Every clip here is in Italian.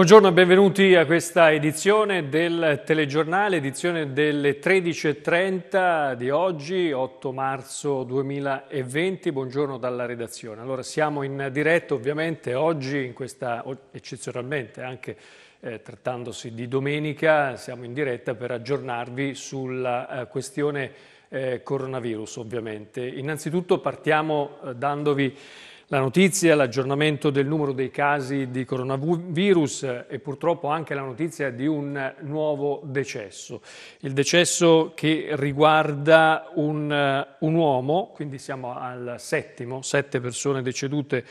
Buongiorno e benvenuti a questa edizione del telegiornale, edizione delle 13.30 di oggi, 8 marzo 2020. Buongiorno dalla redazione. Allora siamo in diretta ovviamente oggi, in questa, eccezionalmente anche eh, trattandosi di domenica, siamo in diretta per aggiornarvi sulla eh, questione eh, coronavirus ovviamente. Innanzitutto partiamo eh, dandovi la notizia, l'aggiornamento del numero dei casi di coronavirus e purtroppo anche la notizia di un nuovo decesso. Il decesso che riguarda un, eh, un uomo, quindi siamo al settimo, sette persone decedute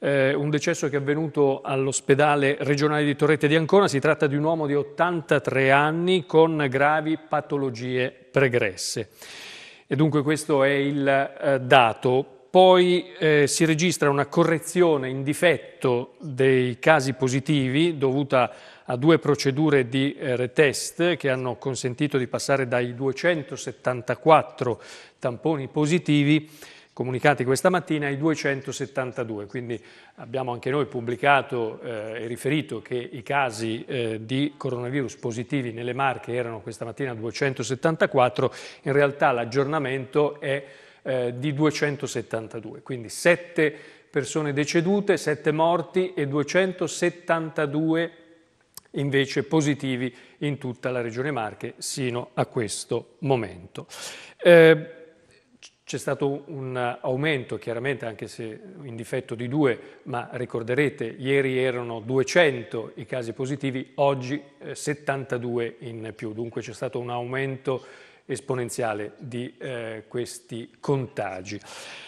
eh, un decesso che è avvenuto all'ospedale regionale di Torrette di Ancona. Si tratta di un uomo di 83 anni con gravi patologie pregresse. E dunque questo è il eh, dato. Poi eh, si registra una correzione in difetto dei casi positivi dovuta a due procedure di eh, retest che hanno consentito di passare dai 274 tamponi positivi comunicati questa mattina ai 272, quindi abbiamo anche noi pubblicato eh, e riferito che i casi eh, di coronavirus positivi nelle Marche erano questa mattina 274, in realtà l'aggiornamento è eh, di 272, quindi 7 persone decedute, 7 morti e 272 invece positivi in tutta la regione Marche sino a questo momento. Eh, c'è stato un aumento, chiaramente anche se in difetto di due, ma ricorderete, ieri erano 200 i casi positivi, oggi 72 eh, in più, dunque c'è stato un aumento esponenziale di eh, questi contagi.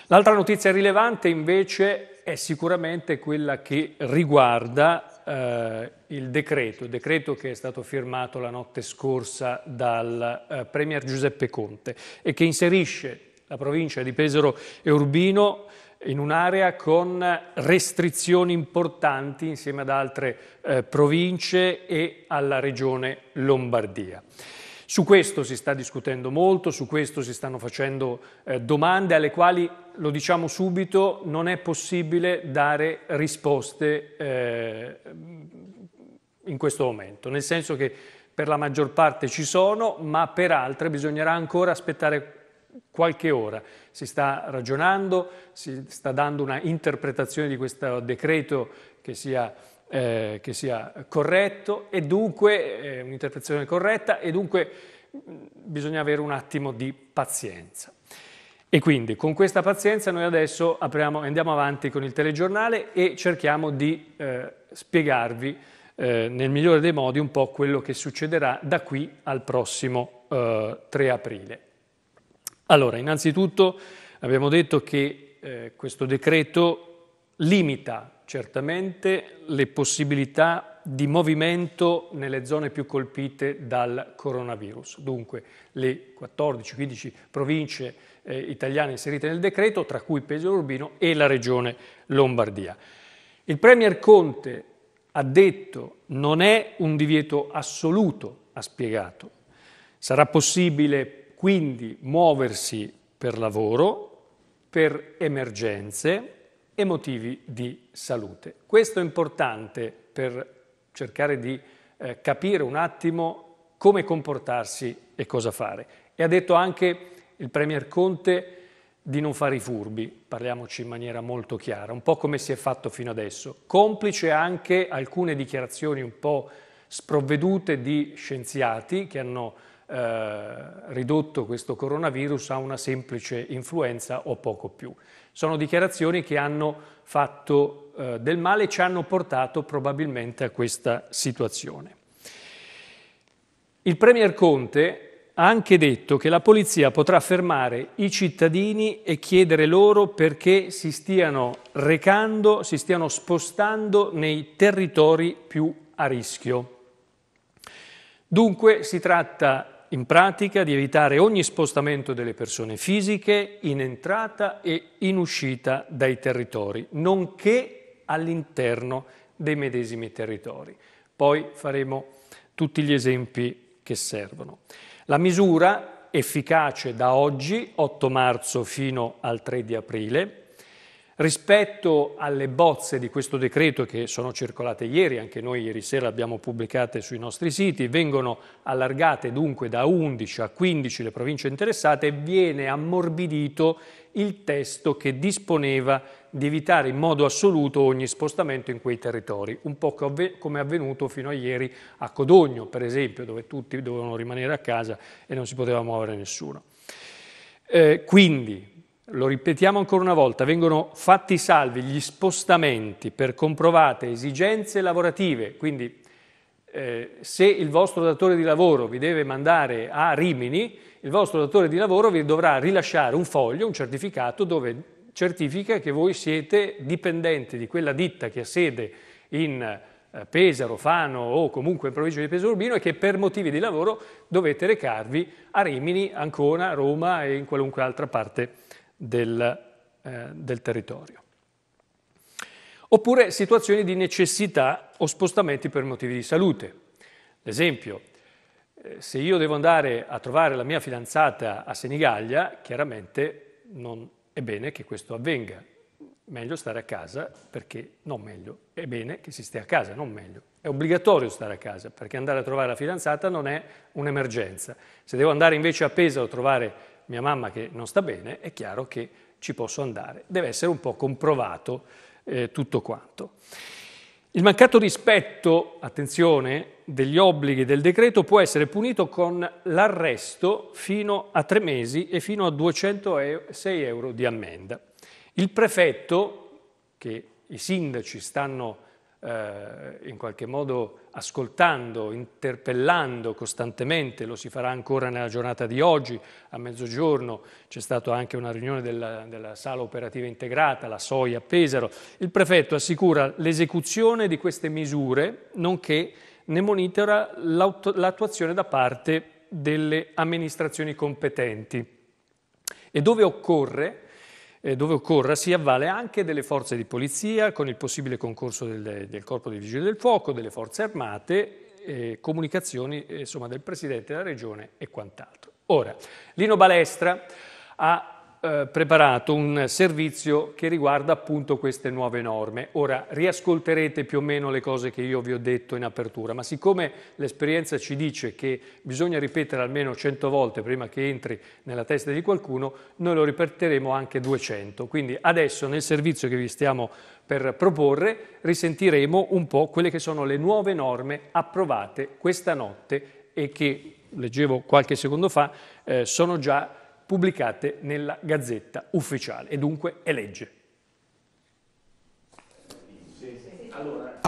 L'altra notizia rilevante invece è sicuramente quella che riguarda eh, il decreto, il decreto che è stato firmato la notte scorsa dal eh, Premier Giuseppe Conte e che inserisce la provincia di Pesaro e Urbino in un'area con restrizioni importanti insieme ad altre eh, province e alla regione Lombardia. Su questo si sta discutendo molto, su questo si stanno facendo eh, domande alle quali, lo diciamo subito, non è possibile dare risposte eh, in questo momento, nel senso che per la maggior parte ci sono, ma per altre bisognerà ancora aspettare qualche ora. Si sta ragionando, si sta dando una interpretazione di questo decreto che sia eh, che sia corretto e dunque eh, un'interpretazione corretta e dunque mm, bisogna avere un attimo di pazienza. E quindi con questa pazienza noi adesso apriamo, andiamo avanti con il telegiornale e cerchiamo di eh, spiegarvi eh, nel migliore dei modi un po' quello che succederà da qui al prossimo eh, 3 aprile. Allora, innanzitutto abbiamo detto che eh, questo decreto limita certamente le possibilità di movimento nelle zone più colpite dal coronavirus. Dunque le 14-15 province eh, italiane inserite nel decreto, tra cui Pesaro Urbino e la regione Lombardia. Il Premier Conte ha detto non è un divieto assoluto, ha spiegato. Sarà possibile quindi muoversi per lavoro, per emergenze, e motivi di salute. Questo è importante per cercare di eh, capire un attimo come comportarsi e cosa fare. E ha detto anche il Premier Conte di non fare i furbi, parliamoci in maniera molto chiara, un po' come si è fatto fino adesso, complice anche alcune dichiarazioni un po' sprovvedute di scienziati che hanno eh, ridotto questo coronavirus a una semplice influenza o poco più. Sono dichiarazioni che hanno fatto eh, del male e ci hanno portato probabilmente a questa situazione. Il Premier Conte ha anche detto che la polizia potrà fermare i cittadini e chiedere loro perché si stiano recando, si stiano spostando nei territori più a rischio. Dunque si tratta in pratica di evitare ogni spostamento delle persone fisiche in entrata e in uscita dai territori, nonché all'interno dei medesimi territori. Poi faremo tutti gli esempi che servono. La misura, efficace da oggi, 8 marzo fino al 3 di aprile, Rispetto alle bozze di questo decreto che sono circolate ieri, anche noi ieri sera abbiamo pubblicate sui nostri siti, vengono allargate dunque da 11 a 15 le province interessate e viene ammorbidito il testo che disponeva di evitare in modo assoluto ogni spostamento in quei territori, un po' come è avvenuto fino a ieri a Codogno, per esempio, dove tutti dovevano rimanere a casa e non si poteva muovere nessuno. Eh, quindi, lo ripetiamo ancora una volta, vengono fatti salvi gli spostamenti per comprovate esigenze lavorative, quindi eh, se il vostro datore di lavoro vi deve mandare a Rimini, il vostro datore di lavoro vi dovrà rilasciare un foglio, un certificato dove certifica che voi siete dipendenti di quella ditta che ha sede in eh, Pesaro, Fano o comunque in provincia di Pesaro Urbino e che per motivi di lavoro dovete recarvi a Rimini, Ancona, Roma e in qualunque altra parte del, eh, del territorio. Oppure situazioni di necessità o spostamenti per motivi di salute. L'esempio, eh, se io devo andare a trovare la mia fidanzata a Senigallia, chiaramente non è bene che questo avvenga. Meglio stare a casa perché, non meglio, è bene che si stia a casa, non meglio. È obbligatorio stare a casa perché andare a trovare la fidanzata non è un'emergenza. Se devo andare invece a Pesaro a trovare mia mamma che non sta bene, è chiaro che ci posso andare. Deve essere un po' comprovato eh, tutto quanto. Il mancato rispetto, attenzione, degli obblighi del decreto può essere punito con l'arresto fino a tre mesi e fino a 206 euro di ammenda. Il prefetto, che i sindaci stanno eh, in qualche modo ascoltando, interpellando costantemente, lo si farà ancora nella giornata di oggi, a mezzogiorno c'è stata anche una riunione della, della sala operativa integrata, la SOIA Pesaro, il prefetto assicura l'esecuzione di queste misure, nonché ne monitora l'attuazione da parte delle amministrazioni competenti. E dove occorre, eh, dove occorra si avvale anche delle forze di polizia con il possibile concorso del, del Corpo dei Vigili del Fuoco, delle forze armate, eh, comunicazioni eh, insomma, del Presidente della Regione e quant'altro. Ora, Lino Balestra ha eh, preparato un servizio che riguarda appunto queste nuove norme. Ora riascolterete più o meno le cose che io vi ho detto in apertura, ma siccome l'esperienza ci dice che bisogna ripetere almeno 100 volte prima che entri nella testa di qualcuno, noi lo ripeteremo anche 200. Quindi adesso nel servizio che vi stiamo per proporre risentiremo un po' quelle che sono le nuove norme approvate questa notte e che, leggevo qualche secondo fa, eh, sono già pubblicate nella Gazzetta Ufficiale e dunque è legge.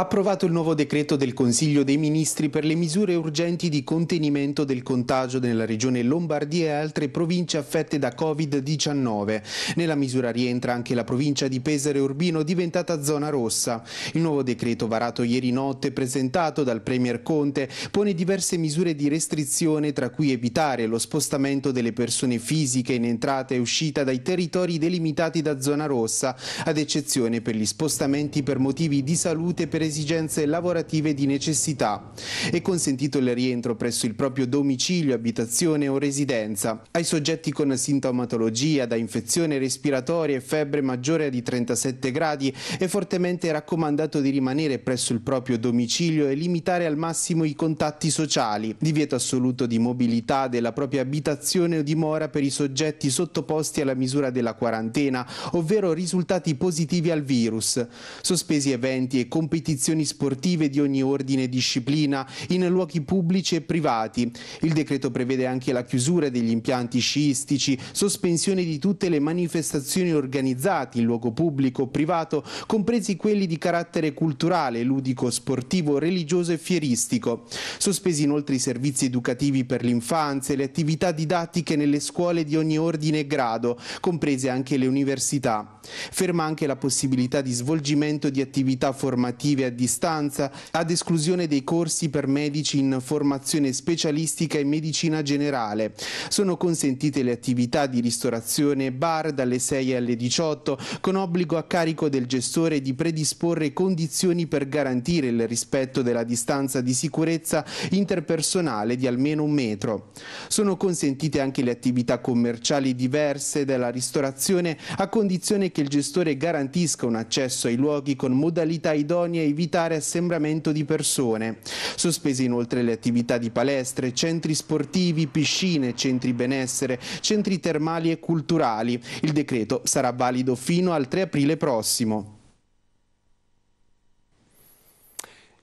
approvato il nuovo decreto del Consiglio dei Ministri per le misure urgenti di contenimento del contagio nella regione Lombardia e altre province affette da Covid-19. Nella misura rientra anche la provincia di Pesare Urbino diventata zona rossa. Il nuovo decreto varato ieri notte presentato dal Premier Conte pone diverse misure di restrizione tra cui evitare lo spostamento delle persone fisiche in entrata e uscita dai territori delimitati da zona rossa, ad eccezione per gli spostamenti per motivi di salute per esempio esigenze lavorative di necessità. È consentito il rientro presso il proprio domicilio, abitazione o residenza. Ai soggetti con sintomatologia da infezione respiratoria e febbre maggiore di 37 gradi è fortemente raccomandato di rimanere presso il proprio domicilio e limitare al massimo i contatti sociali. Divieto assoluto di mobilità della propria abitazione o dimora per i soggetti sottoposti alla misura della quarantena, ovvero risultati positivi al virus. Sospesi eventi e competizioni competizioni sportive di ogni ordine e disciplina in luoghi pubblici e privati. Il decreto prevede anche la chiusura degli impianti sciistici, sospensione di tutte le manifestazioni organizzate in luogo pubblico o privato, compresi quelli di carattere culturale, ludico, sportivo, religioso e fieristico. Sospesi inoltre i servizi educativi per l'infanzia e le attività didattiche nelle scuole di ogni ordine e grado, comprese anche le università. Ferma anche la possibilità di svolgimento di attività formative a distanza, ad esclusione dei corsi per medici in formazione specialistica e medicina generale. Sono consentite le attività di ristorazione bar dalle 6 alle 18 con obbligo a carico del gestore di predisporre condizioni per garantire il rispetto della distanza di sicurezza interpersonale di almeno un metro. Sono consentite anche le attività commerciali diverse della ristorazione a condizione che il gestore garantisca un accesso ai luoghi con modalità idonee evitare assembramento di persone. Sospese inoltre le attività di palestre, centri sportivi, piscine, centri benessere, centri termali e culturali. Il decreto sarà valido fino al 3 aprile prossimo.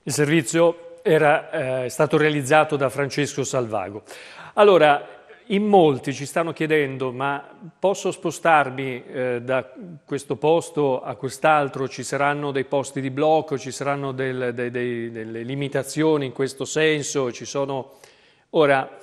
Il servizio era eh, stato realizzato da Francesco Salvago. Allora, in molti ci stanno chiedendo ma posso spostarmi eh, da questo posto a quest'altro, ci saranno dei posti di blocco, ci saranno del, dei, dei, delle limitazioni in questo senso, ci sono... Ora,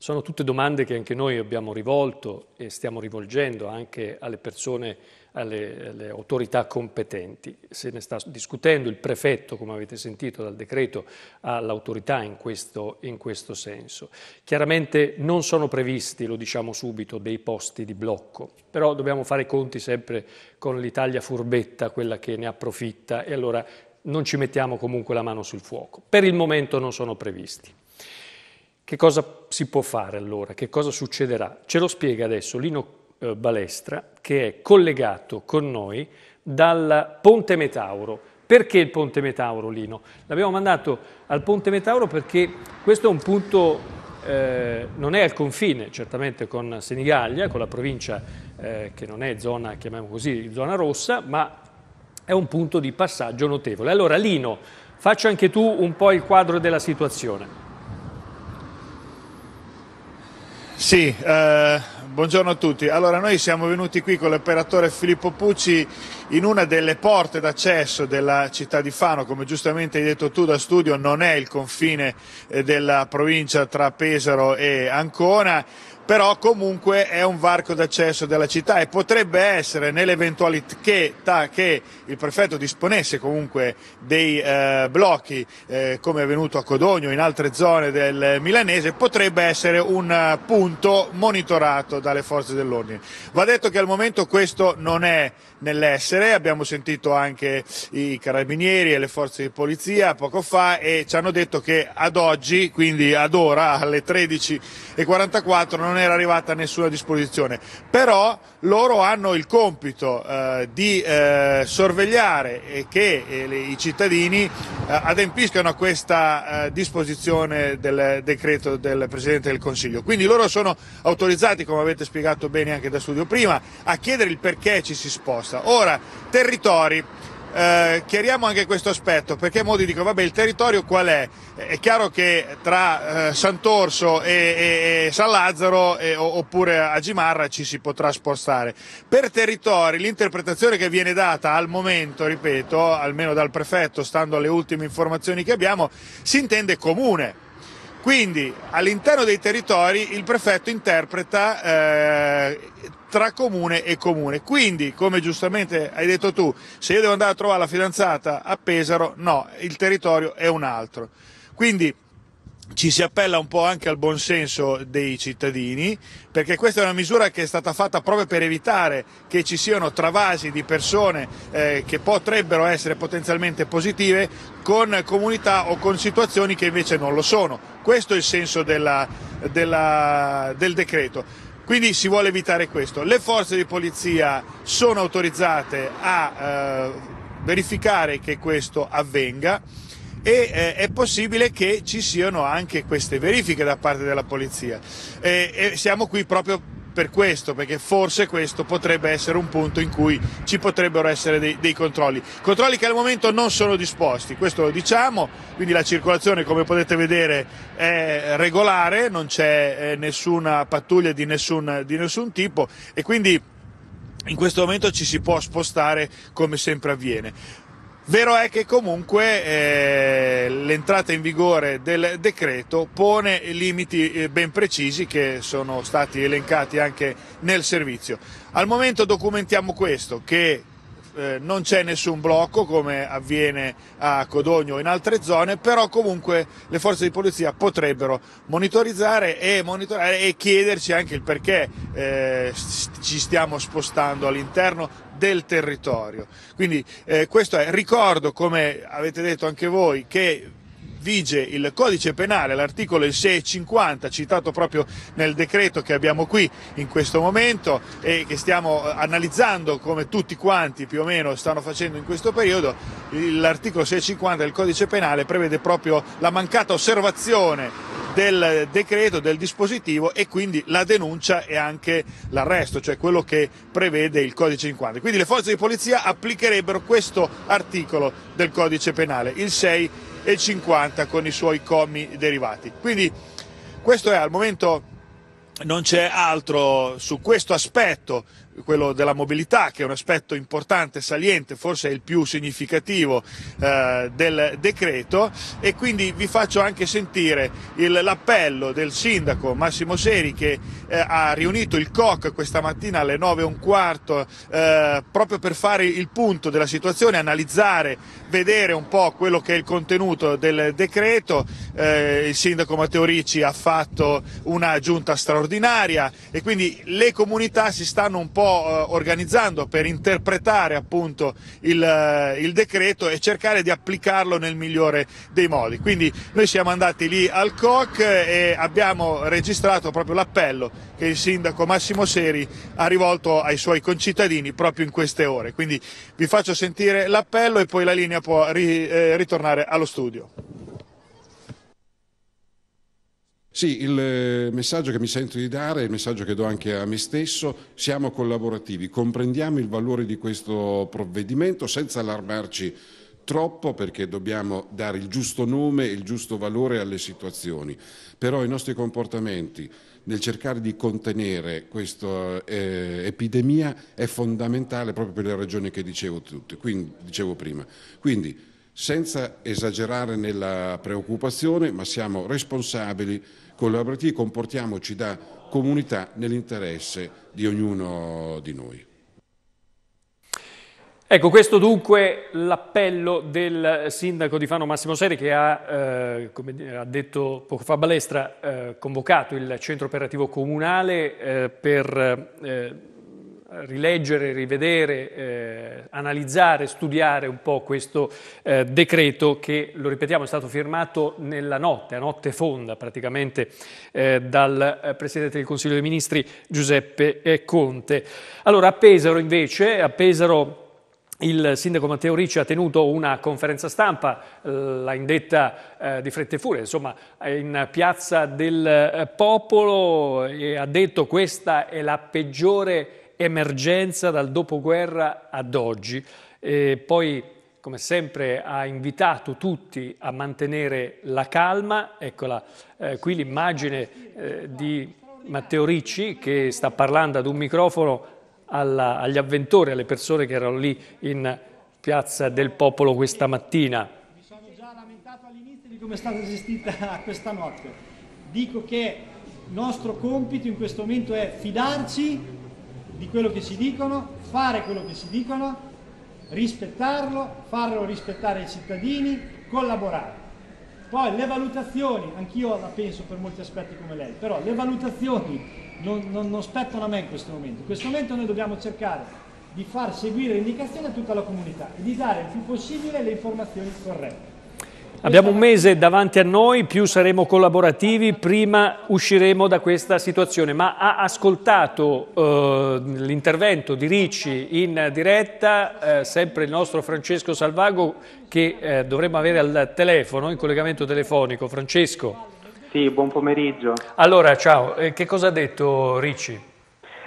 sono tutte domande che anche noi abbiamo rivolto e stiamo rivolgendo anche alle persone alle, alle, autorità competenti. Se ne sta discutendo, il prefetto, come avete sentito dal decreto, ha l'autorità in questo, in questo senso. Chiaramente non sono previsti, lo diciamo subito, dei posti di blocco, però dobbiamo fare i conti sempre con l'Italia furbetta, quella che ne approfitta, e allora non ci mettiamo comunque la mano sul fuoco. Per il momento non sono previsti. Che cosa si può fare allora? Che cosa succederà? Ce lo spiega adesso Lino eh, Balestra, che è collegato con noi dal Ponte Metauro. Perché il Ponte Metauro, Lino? L'abbiamo mandato al Ponte Metauro perché questo è un punto, eh, non è al confine certamente con Senigallia, con la provincia eh, che non è zona, chiamiamo così, zona rossa, ma è un punto di passaggio notevole. Allora, Lino, faccio anche tu un po' il quadro della situazione. Sì, eh, buongiorno a tutti. Allora, noi siamo venuti qui con l'operatore Filippo Pucci in una delle porte d'accesso della città di Fano, come giustamente hai detto tu da studio, non è il confine eh, della provincia tra Pesaro e Ancona però comunque è un varco d'accesso della città e potrebbe essere nell'eventualità che, il prefetto disponesse comunque dei eh, blocchi eh, come è avvenuto a Codogno in altre zone del milanese potrebbe essere un eh, punto monitorato dalle forze dell'ordine. Va detto che al momento questo non è nell'essere, abbiamo sentito anche i carabinieri e le forze di polizia poco fa e ci hanno detto che ad oggi, quindi ad ora alle 13.44 non era arrivata nessuna disposizione, però loro hanno il compito eh, di eh, sorvegliare eh, che eh, le, i cittadini eh, adempiscano a questa eh, disposizione del decreto del Presidente del Consiglio. Quindi loro sono autorizzati, come avete spiegato bene anche da studio prima, a chiedere il perché ci si sposta. Ora, territori eh, chiariamo anche questo aspetto, perché molti dicono, vabbè, il territorio qual è? È chiaro che tra eh, Sant'Orso e, e, e, San Lazzaro e, eh, oppure a Gimarra ci si potrà spostare. Per territori l'interpretazione che viene data al momento, ripeto, almeno dal prefetto, stando alle ultime informazioni che abbiamo, si intende comune quindi all'interno dei territori il prefetto interpreta eh, tra comune e comune. Quindi, come giustamente hai detto tu, se io devo andare a trovare la fidanzata a Pesaro, no, il territorio è un altro. Quindi ci si appella un po' anche al buonsenso dei cittadini, perché questa è una misura che è stata fatta proprio per evitare che ci siano travasi di persone eh, che potrebbero essere potenzialmente positive con comunità o con situazioni che invece non lo sono. Questo è il senso della, della, del decreto. Quindi si vuole evitare questo. Le forze di polizia sono autorizzate a eh, verificare che questo avvenga e eh, è possibile che ci siano anche queste verifiche da parte della polizia. e, e siamo qui proprio per questo, perché forse questo potrebbe essere un punto in cui ci potrebbero essere dei, dei, controlli. Controlli che al momento non sono disposti, questo lo diciamo, quindi la circolazione come potete vedere è regolare, non c'è eh, nessuna pattuglia di nessun, di nessun tipo e quindi in questo momento ci si può spostare come sempre avviene. Vero è che comunque eh, l'entrata in vigore del decreto pone limiti eh, ben precisi che sono stati elencati anche nel servizio. Al momento documentiamo questo, che eh, non c'è nessun blocco come avviene a Codogno o in altre zone, però comunque le forze di polizia potrebbero monitorizzare e, monitorare e chiederci anche il perché eh, ci stiamo spostando all'interno del territorio. Quindi eh, questo è ricordo, come avete detto anche voi, che vige il codice penale, l'articolo 650 citato proprio nel decreto che abbiamo qui in questo momento e che stiamo eh, analizzando come tutti quanti più o meno stanno facendo in questo periodo, l'articolo 650 del codice penale prevede proprio la mancata osservazione del decreto, del dispositivo e quindi la denuncia e anche l'arresto, cioè quello che prevede il codice 50. Quindi le forze di polizia applicherebbero questo articolo del codice penale, il 6 e 50 con i suoi commi derivati. Quindi questo è al momento non c'è altro su questo aspetto, quello della mobilità, che è un aspetto importante, saliente, forse il più significativo eh, del decreto e quindi vi faccio anche sentire il, l'appello del sindaco Massimo Seri che eh, ha riunito il COC questa mattina alle 9 e un quarto eh, proprio per fare il punto della situazione, analizzare, vedere un po' quello che è il contenuto del decreto. Eh, il sindaco Matteo Ricci ha fatto una giunta straordinaria straordinaria e quindi le comunità si stanno un po' eh, organizzando per interpretare appunto il, eh, il decreto e cercare di applicarlo nel migliore dei modi. Quindi noi siamo andati lì al COC e abbiamo registrato proprio l'appello che il sindaco Massimo Seri ha rivolto ai suoi concittadini proprio in queste ore. Quindi vi faccio sentire l'appello e poi la linea può ri, eh, ritornare allo studio. Sì, il eh, messaggio che mi sento di dare, il messaggio che do anche a me stesso, siamo collaborativi, comprendiamo il valore di questo provvedimento senza allarmarci troppo perché dobbiamo dare il giusto nome e il giusto valore alle situazioni, però i nostri comportamenti nel cercare di contenere questa eh, epidemia è fondamentale proprio per le ragioni che dicevo, tutte, quindi, dicevo prima. Quindi senza esagerare nella preoccupazione, ma siamo responsabili collaborativi, comportiamoci da comunità nell'interesse di ognuno di noi. Ecco, questo dunque l'appello del sindaco di Fano Massimo Seri che ha, eh, come ha detto poco fa Balestra, eh, convocato il centro operativo comunale eh, per eh, rileggere, rivedere, eh, analizzare, studiare un po' questo eh, decreto che, lo ripetiamo, è stato firmato nella notte, a notte fonda praticamente, eh, dal eh, Presidente del Consiglio dei Ministri Giuseppe eh, Conte. Allora, a Pesaro invece, a Pesaro... Il sindaco Matteo Ricci ha tenuto una conferenza stampa, eh, l'ha indetta eh, di fretta e furia, insomma, in piazza del popolo e ha detto questa è la peggiore emergenza dal dopoguerra ad oggi. E poi, come sempre, ha invitato tutti a mantenere la calma. Eccola eh, qui l'immagine eh, di Matteo Ricci che sta parlando ad un microfono alla, agli avventori, alle persone che erano lì in Piazza del Popolo questa mattina. Mi sono già lamentato all'inizio di come è stata gestita questa notte. Dico che il nostro compito in questo momento è fidarci di quello che si dicono, fare quello che si dicono, rispettarlo, farlo rispettare ai cittadini, collaborare. Poi le valutazioni, anch'io la penso per molti aspetti come lei, però le valutazioni non, non, non, spettano a me in questo momento. In questo momento noi dobbiamo cercare di far seguire l'indicazione a tutta la comunità e di dare il più possibile le informazioni corrette. Abbiamo un mese davanti a noi, più saremo collaborativi, prima usciremo da questa situazione, ma ha ascoltato eh, l'intervento di Ricci in diretta, eh, sempre il nostro Francesco Salvago che eh, dovremmo avere al telefono, in collegamento telefonico. Francesco. Sì, buon pomeriggio. Allora, ciao, che cosa ha detto Ricci?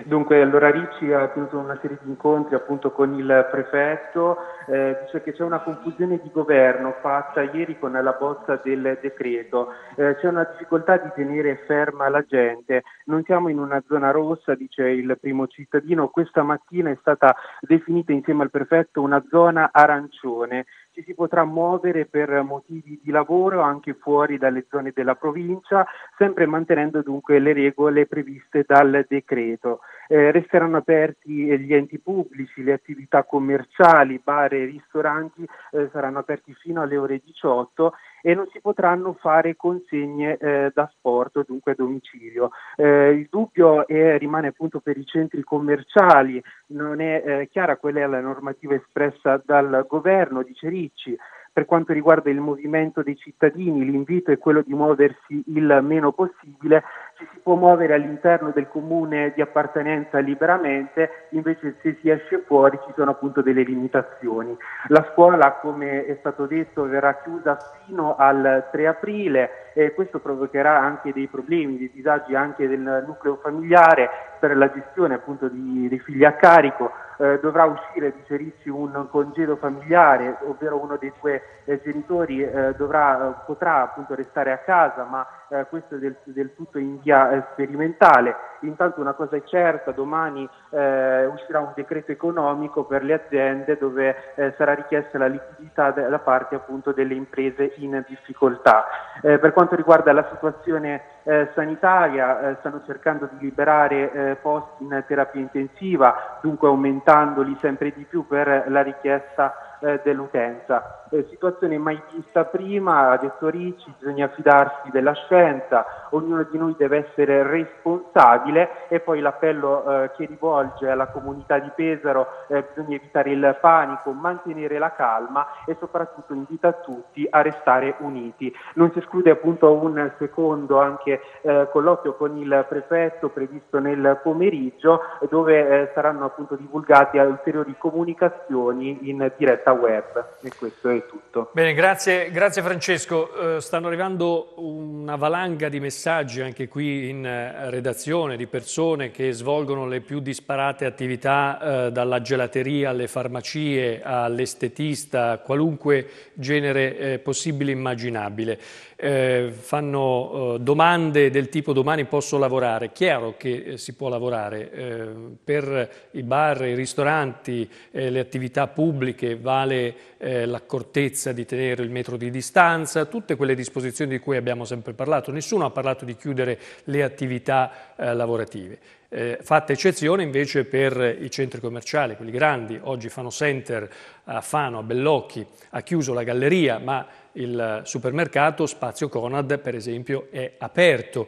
Dunque, allora Ricci ha tenuto una serie di incontri appunto con il prefetto, eh, dice che c'è una confusione di governo fatta ieri con la bozza del decreto, eh, c'è una difficoltà di tenere ferma la gente, non siamo in una zona rossa, dice il primo cittadino, questa mattina è stata definita insieme al prefetto una zona arancione, ci si potrà muovere per motivi di lavoro anche fuori dalle zone della provincia, sempre mantenendo dunque le regole previste dal decreto. Eh, resteranno aperti gli enti pubblici, le attività commerciali, bar bar e ristoranti eh, saranno aperti fino alle ore 18 e non si potranno fare consegne eh, da sport, dunque a domicilio. Eh, il dubbio è, rimane appunto per i centri commerciali, non è eh, chiara qual è la normativa espressa dal governo, di Ricci. Per quanto riguarda il movimento dei cittadini, l'invito è quello di muoversi il meno possibile ci si può muovere all'interno del comune di appartenenza liberamente, invece se si esce fuori ci sono appunto delle limitazioni. La scuola, come è stato detto, verrà chiusa fino al 3 aprile e questo provocherà anche dei problemi, dei disagi anche del nucleo familiare per la gestione appunto di, dei figli a carico. Eh, dovrà uscire, dice Ricci, un congedo familiare, ovvero uno dei due eh, genitori eh, dovrà, potrà appunto restare a casa, ma eh, questo è del, del tutto inviato giustizia eh, sperimentale. Intanto una cosa è certa, domani eh, uscirà un decreto economico per le aziende dove eh, sarà richiesta la liquidità da parte appunto delle imprese in difficoltà. Eh, per quanto riguarda la situazione eh, sanitaria, eh, stanno cercando di liberare posti in terapia intensiva, dunque aumentandoli sempre di più per la richiesta eh, dell'utenza. Eh, situazione mai vista prima, ha detto Ricci, bisogna fidarsi della scienza, ognuno di noi deve essere responsabile e poi l'appello eh, che rivolge alla comunità di Pesaro, eh, bisogna evitare il panico, mantenere la calma e soprattutto invita tutti a restare uniti. Non si esclude appunto un secondo anche eh, colloquio con il prefetto previsto nel pomeriggio dove eh, saranno appunto divulgate ulteriori comunicazioni in diretta diretta web e questo è tutto. Bene, grazie, grazie Francesco. Eh, stanno arrivando una valanga di messaggi anche qui in eh, redazione di persone che svolgono le più disparate attività eh, dalla gelateria alle farmacie all'estetista, qualunque genere eh, possibile e immaginabile eh, fanno eh, domande del tipo domani posso lavorare, chiaro che eh, si può lavorare, eh, per i bar, i ristoranti, eh, le attività pubbliche vale l'accortezza di tenere il metro di distanza, tutte quelle disposizioni di cui abbiamo sempre parlato, nessuno ha parlato di chiudere le attività lavorative. Eh, fatta eccezione invece per i centri commerciali, quelli grandi, oggi Fano Center a Fano, a Bellocchi, ha chiuso la galleria, ma il supermercato Spazio Conad, per esempio, è aperto.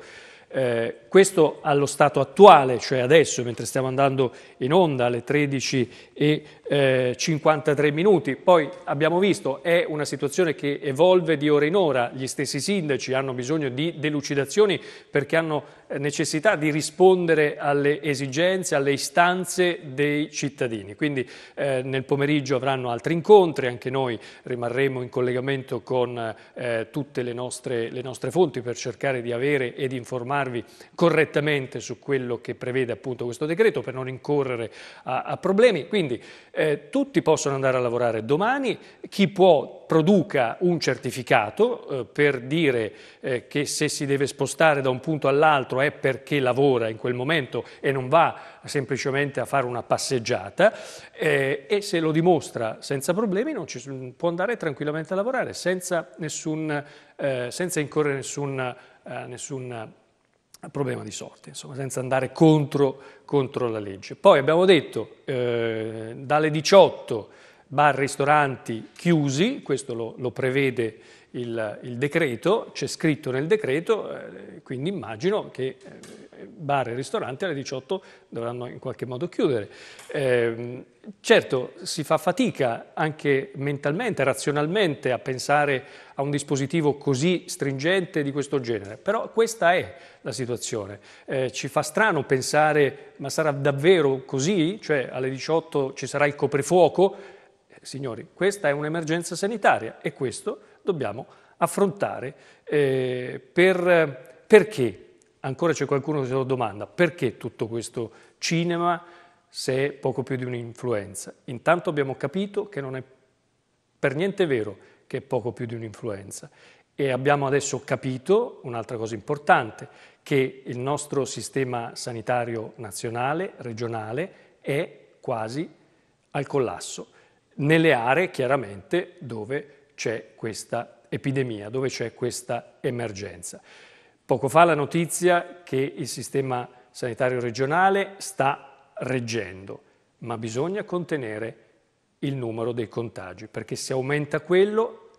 Eh, questo allo stato attuale, cioè adesso, mentre stiamo andando in onda alle 13 e eh, 53 minuti. Poi abbiamo visto, è una situazione che evolve di ora in ora, gli stessi sindaci hanno bisogno di delucidazioni perché hanno eh, necessità di rispondere alle esigenze, alle istanze dei cittadini. Quindi eh, nel pomeriggio avranno altri incontri, anche noi rimarremo in collegamento con eh, tutte le nostre, le nostre fonti per cercare di avere ed informare informarvi correttamente su quello che prevede appunto questo decreto per non incorrere a, a problemi. Quindi eh, tutti possono andare a lavorare domani, chi può produca un certificato eh, per dire eh, che se si deve spostare da un punto all'altro è perché lavora in quel momento e non va semplicemente a fare una passeggiata eh, e se lo dimostra senza problemi non ci, può andare tranquillamente a lavorare senza, nessun, eh, senza incorrere nessun, eh, nessun problema di sorte, insomma, senza andare contro, contro la legge. Poi abbiamo detto eh, dalle 18 bar, e ristoranti chiusi, questo lo, lo prevede il, il decreto, c'è scritto nel decreto, eh, quindi immagino che eh, bar e ristoranti alle 18 dovranno in qualche modo chiudere. Eh, certo, si fa fatica anche mentalmente, razionalmente a pensare a un dispositivo così stringente di questo genere, però questa è la situazione. Eh, ci fa strano pensare, ma sarà davvero così? Cioè alle 18 ci sarà il coprifuoco? Eh, signori, questa è un'emergenza sanitaria e questo dobbiamo affrontare. Eh, per, perché? Ancora c'è qualcuno che se lo domanda, perché tutto questo cinema se è poco più di un'influenza? Intanto abbiamo capito che non è per niente vero che è poco più di un'influenza e abbiamo adesso capito un'altra cosa importante, che il nostro sistema sanitario nazionale, regionale, è quasi al collasso, nelle aree chiaramente dove c'è questa epidemia, dove c'è questa emergenza. Poco fa la notizia che il sistema sanitario regionale sta reggendo, ma bisogna contenere il numero dei contagi, perché se aumenta quello,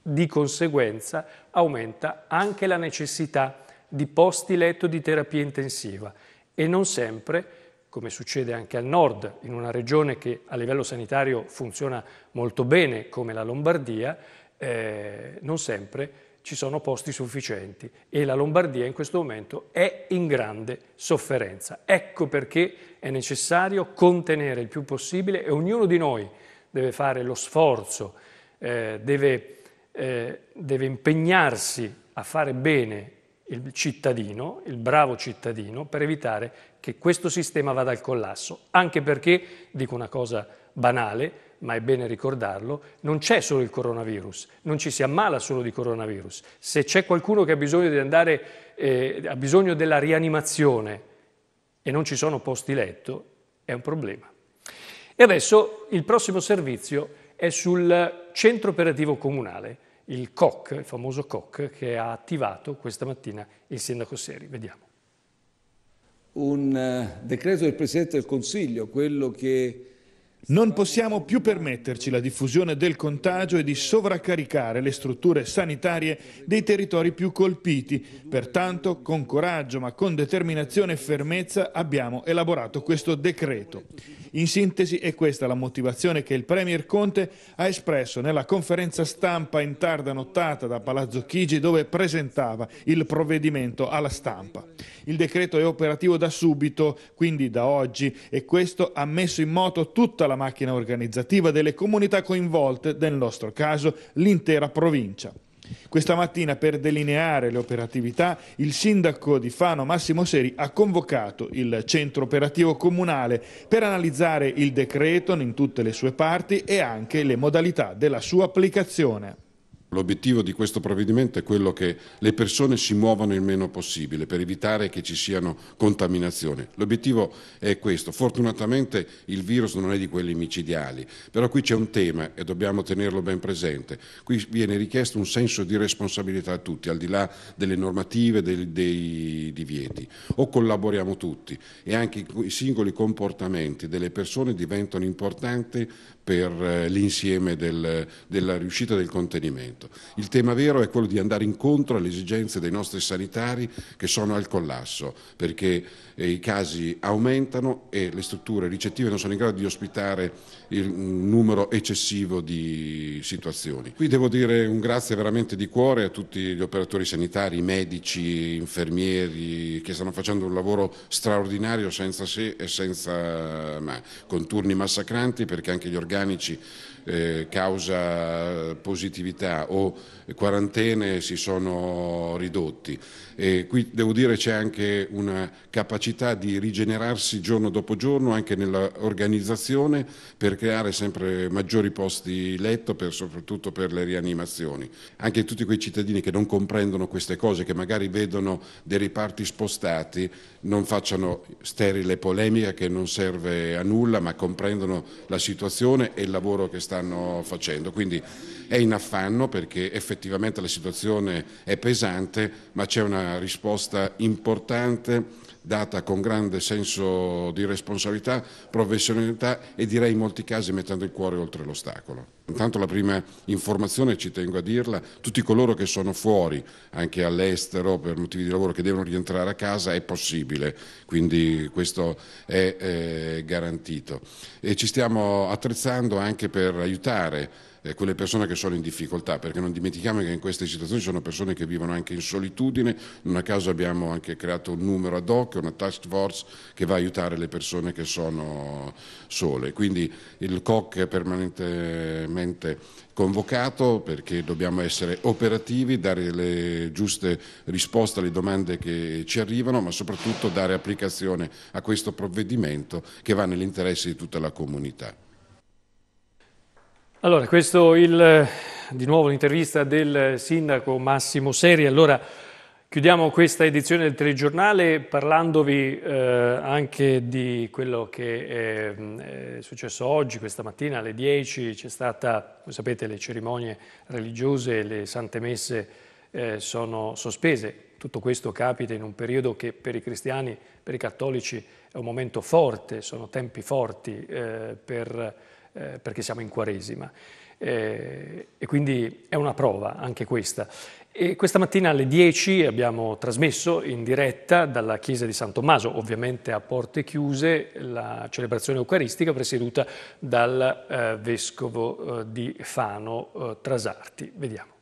di conseguenza aumenta anche la necessità di posti letto di terapia intensiva e non sempre come succede anche al nord, in una regione che a livello sanitario funziona molto bene come la Lombardia, eh, non sempre ci sono posti sufficienti e la Lombardia in questo momento è in grande sofferenza. Ecco perché è necessario contenere il più possibile e ognuno di noi deve fare lo sforzo, eh, deve, eh, deve impegnarsi a fare bene il cittadino, il bravo cittadino, per evitare che questo sistema vada al collasso, anche perché, dico una cosa banale, ma è bene ricordarlo, non c'è solo il coronavirus, non ci si ammala solo di coronavirus. Se c'è qualcuno che ha bisogno, andare, eh, ha bisogno della rianimazione e non ci sono posti letto, è un problema. E adesso il prossimo servizio è sul centro operativo comunale, il COC, il famoso COC che ha attivato questa mattina il sindaco Seri. Vediamo un eh, decreto del Presidente del Consiglio, quello che non possiamo più permetterci la diffusione del contagio e di sovraccaricare le strutture sanitarie dei territori più colpiti. Pertanto, con coraggio ma con determinazione e fermezza, abbiamo elaborato questo decreto. In sintesi è questa la motivazione che il Premier Conte ha espresso nella conferenza stampa in tarda nottata da Palazzo Chigi dove presentava il provvedimento alla stampa. Il decreto è operativo da subito, quindi da oggi, e questo ha messo in moto tutta la la macchina organizzativa delle comunità coinvolte, nel nostro caso l'intera provincia. Questa mattina per delineare le operatività il sindaco di Fano Massimo Seri ha convocato il centro operativo comunale per analizzare il decreto in tutte le sue parti e anche le modalità della sua applicazione. L'obiettivo di questo provvedimento è quello che le persone si muovano il meno possibile per evitare che ci siano contaminazioni. L'obiettivo è questo. Fortunatamente il virus non è di quelli micidiali, però qui c'è un tema e dobbiamo tenerlo ben presente. Qui viene richiesto un senso di responsabilità a tutti, al di là delle normative, dei, dei divieti. O collaboriamo tutti e anche i singoli comportamenti delle persone diventano importanti per eh, l'insieme del, della riuscita del contenimento. Il tema vero è quello di andare incontro alle esigenze dei nostri sanitari che sono al collasso, perché eh, i casi aumentano e le strutture ricettive non sono in grado di ospitare un mm, numero eccessivo di situazioni. Qui devo dire un grazie veramente di cuore a tutti gli operatori sanitari, medici, infermieri che stanno facendo un lavoro straordinario senza se e senza ma, con turni massacranti perché anche gli organi organici eh, causa positività o quarantene si sono ridotti. E qui devo dire c'è anche una capacità di rigenerarsi giorno dopo giorno anche nell'organizzazione per creare sempre maggiori posti letto, per, soprattutto per le rianimazioni. Anche tutti quei cittadini che non comprendono queste cose, che magari vedono dei riparti spostati, non facciano sterile polemica che non serve a nulla, ma comprendono la situazione e il lavoro che sta stanno facendo. Quindi è in affanno perché effettivamente la situazione è pesante, ma c'è una risposta importante data con grande senso di responsabilità, professionalità e direi in molti casi mettendo il cuore oltre l'ostacolo. Intanto la prima informazione, ci tengo a dirla, tutti coloro che sono fuori, anche all'estero per motivi di lavoro, che devono rientrare a casa è possibile, quindi questo è eh, garantito. E ci stiamo attrezzando anche per aiutare eh, quelle persone che sono in difficoltà, perché non dimentichiamo che in queste situazioni ci sono persone che vivono anche in solitudine, non a caso abbiamo anche creato un numero ad hoc, una task force che va a aiutare le persone che sono sole. Quindi il COC è permanentemente convocato perché dobbiamo essere operativi, dare le giuste risposte alle domande che ci arrivano, ma soprattutto dare applicazione a questo provvedimento che va nell'interesse di tutta la comunità. Allora, questo è di nuovo l'intervista del sindaco Massimo Seri. Allora, chiudiamo questa edizione del telegiornale parlandovi eh, anche di quello che è, ehm, è, successo oggi, questa mattina alle 10 c'è stata, come sapete, le cerimonie religiose, le sante messe eh, sono sospese. Tutto questo capita in un periodo che per i cristiani, per i cattolici è un momento forte, sono tempi forti eh, per eh, perché siamo in Quaresima. Eh, e quindi è una prova anche questa. E questa mattina alle 10 abbiamo trasmesso in diretta dalla Chiesa di San Tommaso, ovviamente a porte chiuse, la celebrazione eucaristica presieduta dal eh, Vescovo eh, di Fano eh, Trasarti. Vediamo.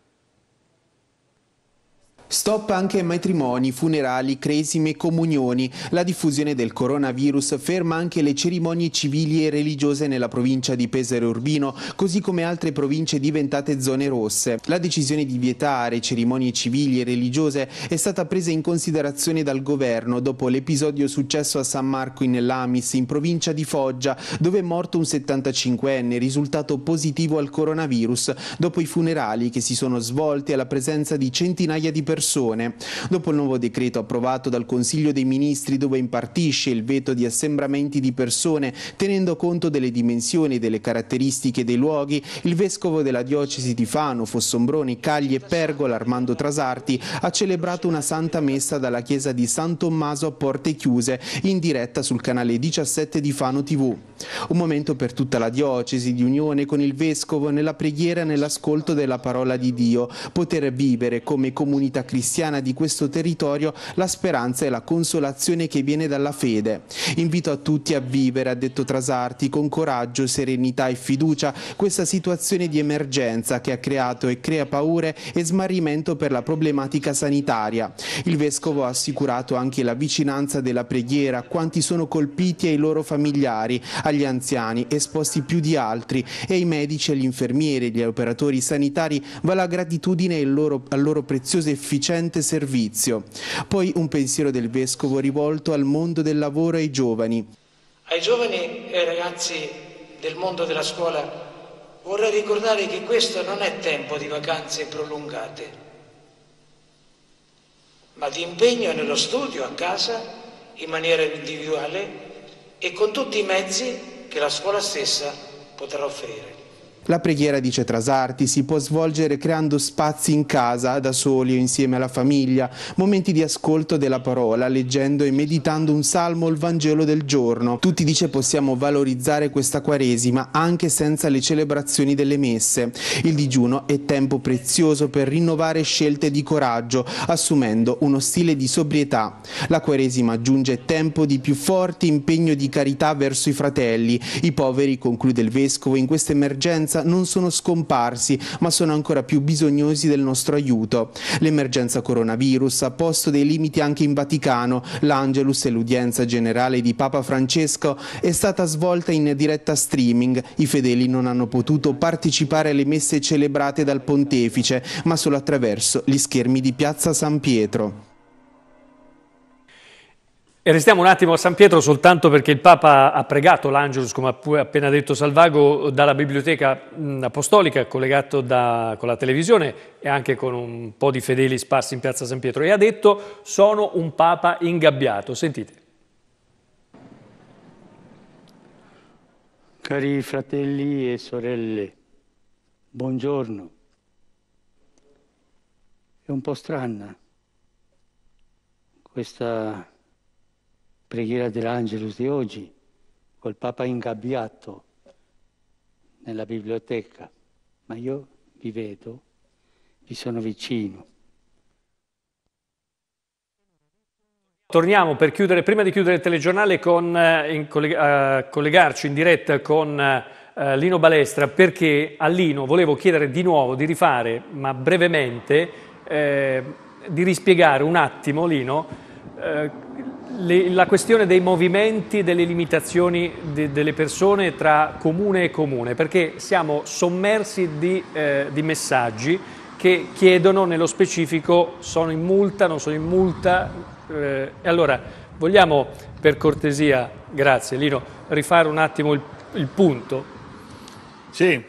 Stop anche ai matrimoni, funerali, cresime, e comunioni. La diffusione del coronavirus ferma anche le cerimonie civili e religiose nella provincia di Pesaro Urbino, così come altre province diventate zone rosse. La decisione di vietare cerimonie civili e religiose è stata presa in considerazione dal governo dopo l'episodio successo a San Marco in Lamis, in provincia di Foggia, dove è morto un 75enne risultato positivo al coronavirus dopo i funerali che si sono svolti alla presenza di centinaia di persone persone. Dopo il nuovo decreto approvato dal Consiglio dei Ministri dove impartisce il veto di assembramenti di persone tenendo conto delle dimensioni e delle caratteristiche dei luoghi, il vescovo della diocesi di Fano, Fossombroni, Cagli e Pergola, Armando Trasarti, ha celebrato una santa messa dalla chiesa di San Tommaso a porte chiuse in diretta sul canale 17 di Fano TV. Un momento per tutta la diocesi di unione con il vescovo nella preghiera e nell'ascolto della parola di Dio, poter vivere come comunità cristiana di questo territorio la speranza e la consolazione che viene dalla fede. Invito a tutti a vivere, ha detto Trasarti, con coraggio, serenità e fiducia questa situazione di emergenza che ha creato e crea paure e smarrimento per la problematica sanitaria. Il Vescovo ha assicurato anche la vicinanza della preghiera a quanti sono colpiti e ai loro familiari, agli anziani esposti più di altri e ai medici, agli infermieri, e agli operatori sanitari va la gratitudine al loro, loro prezioso e fiducia efficiente servizio. Poi un pensiero del Vescovo rivolto al mondo del lavoro e ai giovani. Ai giovani e ai ragazzi del mondo della scuola vorrei ricordare che questo non è tempo di vacanze prolungate, ma di impegno nello studio a casa, in maniera individuale e con tutti i mezzi che la scuola stessa potrà offrire. La preghiera, dice Trasarti, si può svolgere creando spazi in casa, da soli o insieme alla famiglia, momenti di ascolto della parola, leggendo e meditando un salmo o il Vangelo del giorno. Tutti dice possiamo valorizzare questa Quaresima anche senza le celebrazioni delle messe. Il digiuno è tempo prezioso per rinnovare scelte di coraggio, assumendo uno stile di sobrietà. La Quaresima aggiunge tempo di più forte impegno di carità verso i fratelli, i poveri, conclude il Vescovo, in questa emergenza emergenza non sono scomparsi, ma sono ancora più bisognosi del nostro aiuto. L'emergenza coronavirus ha posto dei limiti anche in Vaticano. L'Angelus e l'udienza generale di Papa Francesco è stata svolta in diretta streaming. I fedeli non hanno potuto partecipare alle messe celebrate dal pontefice, ma solo attraverso gli schermi di Piazza San Pietro. E restiamo un attimo a San Pietro soltanto perché il Papa ha pregato l'Angelus, come ha appena detto Salvago, dalla biblioteca apostolica, collegato da, con la televisione e anche con un po' di fedeli sparsi in piazza San Pietro, e ha detto sono un Papa ingabbiato. Sentite. Cari fratelli e sorelle, buongiorno. È un po' strana questa preghiera dell'Angelus di oggi, col Papa ingabbiato nella biblioteca, ma io vi vedo, vi sono vicino. Torniamo per chiudere, prima di chiudere il telegiornale, con, eh, in, collega, eh, collegarci in diretta con uh, Lino Balestra, perché a Lino volevo chiedere di nuovo di rifare, ma brevemente, eh, di rispiegare un attimo, Lino, eh, le, la questione dei movimenti, delle limitazioni de, delle persone tra comune e comune, perché siamo sommersi di, eh, di messaggi che chiedono nello specifico sono in multa, non sono in multa. Eh, e allora vogliamo per cortesia, grazie Lino, rifare un attimo il, il punto? Sì,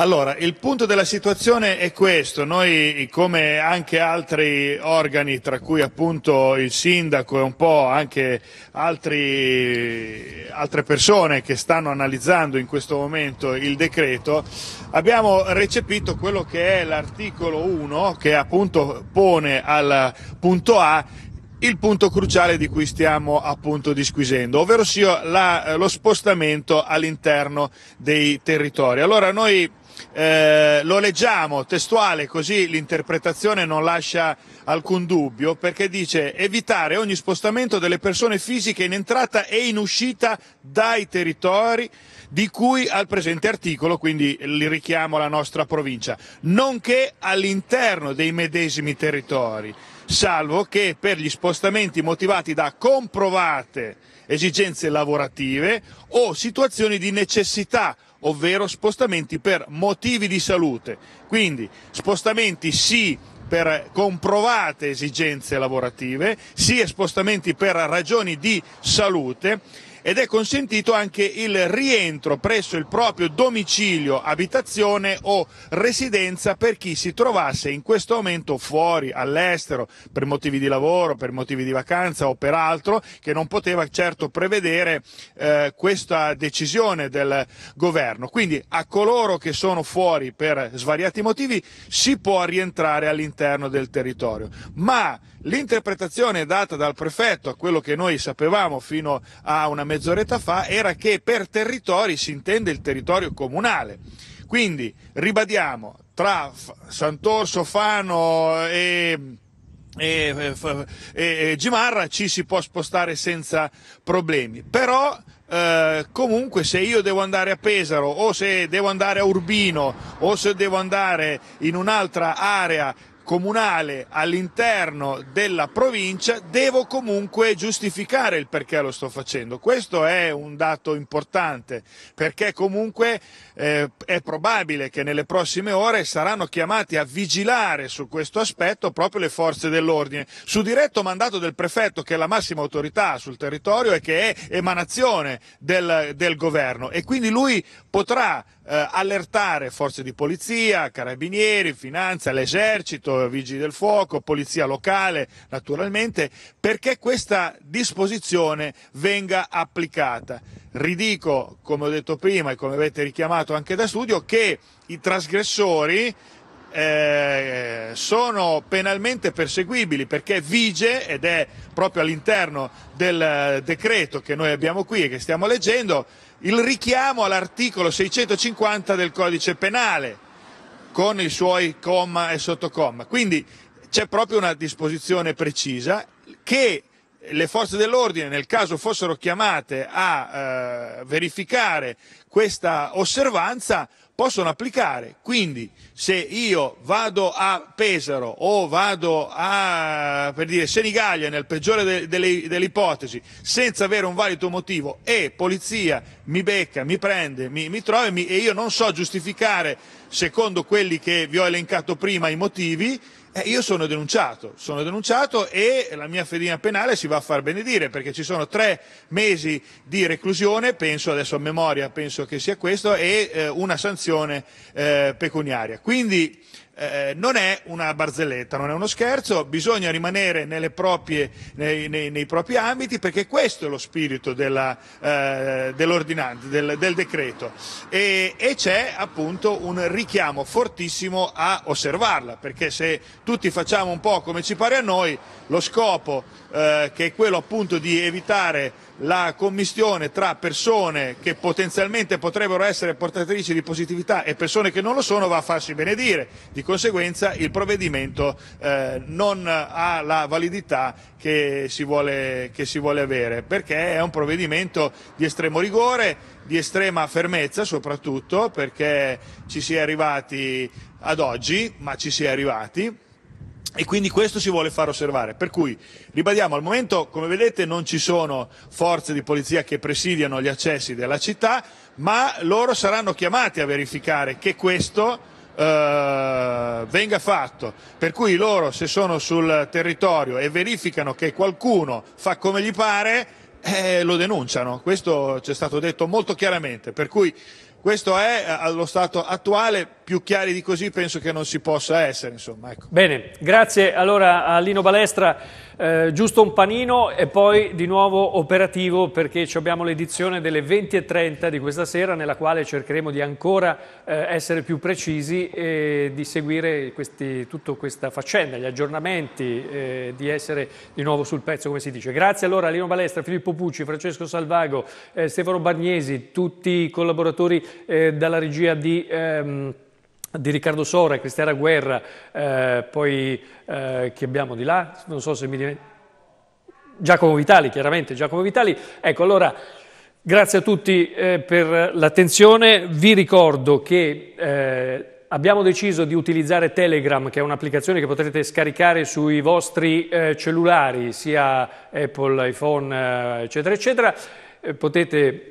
allora, il punto della situazione è questo. Noi, come anche altri organi, tra cui appunto il sindaco e un po' anche altri, altre persone che stanno analizzando in questo momento il decreto, abbiamo recepito quello che è l'articolo 1 che appunto pone al punto A il punto cruciale di cui stiamo appunto disquisendo, ovvero sia la, lo spostamento all'interno dei territori. Allora noi eh, lo leggiamo testuale così l'interpretazione non lascia alcun dubbio perché dice evitare ogni spostamento delle persone fisiche in entrata e in uscita dai territori di cui al presente articolo, quindi li richiamo alla nostra provincia, nonché all'interno dei medesimi territori, salvo che per gli spostamenti motivati da comprovate esigenze lavorative o situazioni di necessità ovvero spostamenti per motivi di salute. Quindi spostamenti sì per comprovate esigenze lavorative, sì e spostamenti per ragioni di salute ed è consentito anche il rientro presso il proprio domicilio, abitazione o residenza per chi si trovasse in questo momento fuori, all'estero, per motivi di lavoro, per motivi di vacanza o per altro, che non poteva certo prevedere eh, questa decisione del governo. Quindi a coloro che sono fuori per svariati motivi si può rientrare all'interno del territorio. Ma L'interpretazione data dal prefetto a quello che noi sapevamo fino a una mezz'oretta fa era che per territori si intende il territorio comunale. Quindi ribadiamo tra Sant'Orso, Fano e e, e, e, Gimarra ci si può spostare senza problemi. Però eh, comunque se io devo andare a Pesaro o se devo andare a Urbino o se devo andare in un'altra area comunale all'interno della provincia, devo comunque giustificare il perché lo sto facendo. Questo è un dato importante perché comunque eh, è probabile che nelle prossime ore saranno chiamati a vigilare su questo aspetto proprio le forze dell'ordine, su diretto mandato del prefetto che è la massima autorità sul territorio e che è emanazione del, del governo e quindi lui potrà eh, allertare forze di polizia, carabinieri, finanza, l'esercito, Vigili del Fuoco, Polizia Locale, naturalmente, perché questa disposizione venga applicata. Ridico, come ho detto prima e come avete richiamato anche da studio, che i trasgressori eh, sono penalmente perseguibili perché vige, ed è proprio all'interno del eh, decreto che noi abbiamo qui e che stiamo leggendo, il richiamo all'articolo 650 del codice penale con i suoi comma e sottocomma. Quindi c'è proprio una disposizione precisa che le forze dell'ordine, nel caso fossero chiamate a eh, verificare questa osservanza, possono applicare. Quindi se io vado a Pesaro o vado a per dire, Senigallia nel peggiore de, delle, delle, ipotesi senza avere un valido motivo e polizia mi becca, mi prende, mi, mi trova mi, e io non so giustificare secondo quelli che vi ho elencato prima i motivi, eh, io sono denunciato, sono denunciato e la mia fedina penale si va a far benedire perché ci sono tre mesi di reclusione, penso adesso a memoria, penso che sia questo, e eh, una sanzione eh, pecuniaria. Quindi eh, eh, non è una barzelletta, non è uno scherzo, bisogna rimanere proprie, nei, nei, nei, propri ambiti perché questo è lo spirito della, eh, dell'ordinanza, del, del, decreto e, e c'è appunto un richiamo fortissimo a osservarla perché se tutti facciamo un po' come ci pare a noi, lo scopo eh, che è quello appunto di evitare la commistione tra persone che potenzialmente potrebbero essere portatrici di positività e persone che non lo sono va a farsi benedire. Di conseguenza il provvedimento eh, non ha la validità che si, vuole, che si vuole avere, perché è un provvedimento di estremo rigore, di estrema fermezza soprattutto, perché ci si è arrivati ad oggi, ma ci si è arrivati e quindi questo si vuole far osservare. Per cui, ribadiamo, al momento, come vedete, non ci sono forze di polizia che presidiano gli accessi della città, ma loro saranno chiamati a verificare che questo eh, venga fatto. Per cui loro, se sono sul territorio e verificano che qualcuno fa come gli pare, eh, lo denunciano. Questo ci è stato detto molto chiaramente. Per cui questo è eh, allo stato attuale più chiari di così penso che non si possa essere. Insomma, ecco. Bene, grazie allora a Lino Balestra, eh, giusto un panino e poi di nuovo operativo perché abbiamo l'edizione delle 20.30 di questa sera nella quale cercheremo di ancora eh, essere più precisi e di seguire questi, tutta questa faccenda, gli aggiornamenti, eh, di essere di nuovo sul pezzo come si dice. Grazie allora a Lino Balestra, Filippo Pucci, Francesco Salvago, eh, Stefano Bagnesi, tutti i collaboratori eh, dalla regia di... Ehm, di Riccardo Sora, Cristiana Guerra, eh, poi eh, chi abbiamo di là? Non so se mi dimentico. Giacomo Vitali, chiaramente Giacomo Vitali. Ecco, allora grazie a tutti eh, per l'attenzione. Vi ricordo che eh, abbiamo deciso di utilizzare Telegram, che è un'applicazione che potrete scaricare sui vostri eh, cellulari, sia Apple, iPhone, eh, eccetera, eccetera. potete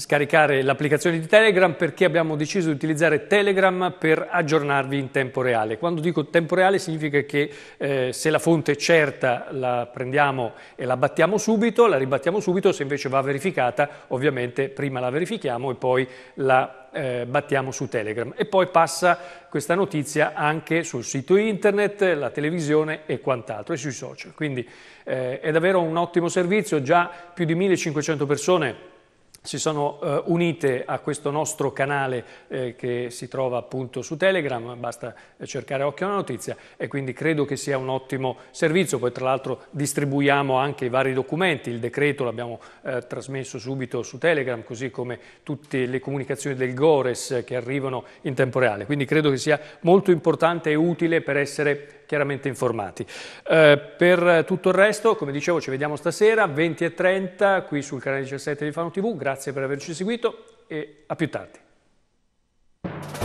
scaricare l'applicazione di Telegram perché abbiamo deciso di utilizzare Telegram per aggiornarvi in tempo reale. Quando dico tempo reale significa che eh, se la fonte è certa la prendiamo e la battiamo subito, la ribattiamo subito, se invece va verificata ovviamente prima la verifichiamo e poi la eh, battiamo su Telegram. E poi passa questa notizia anche sul sito internet, la televisione e quant'altro, e sui social. Quindi eh, è davvero un ottimo servizio, già più di 1500 persone si sono eh, unite a questo nostro canale eh, che si trova appunto su Telegram, basta eh, cercare Occhio alla Notizia e quindi credo che sia un ottimo servizio, poi tra l'altro distribuiamo anche i vari documenti, il decreto l'abbiamo eh, trasmesso subito su Telegram, così come tutte le comunicazioni del GORES che arrivano in tempo reale, quindi credo che sia molto importante e utile per essere chiaramente informati. Eh, per tutto il resto, come dicevo, ci vediamo stasera 20.30 qui sul canale 17 di Fano TV. Grazie per averci seguito e a più tardi.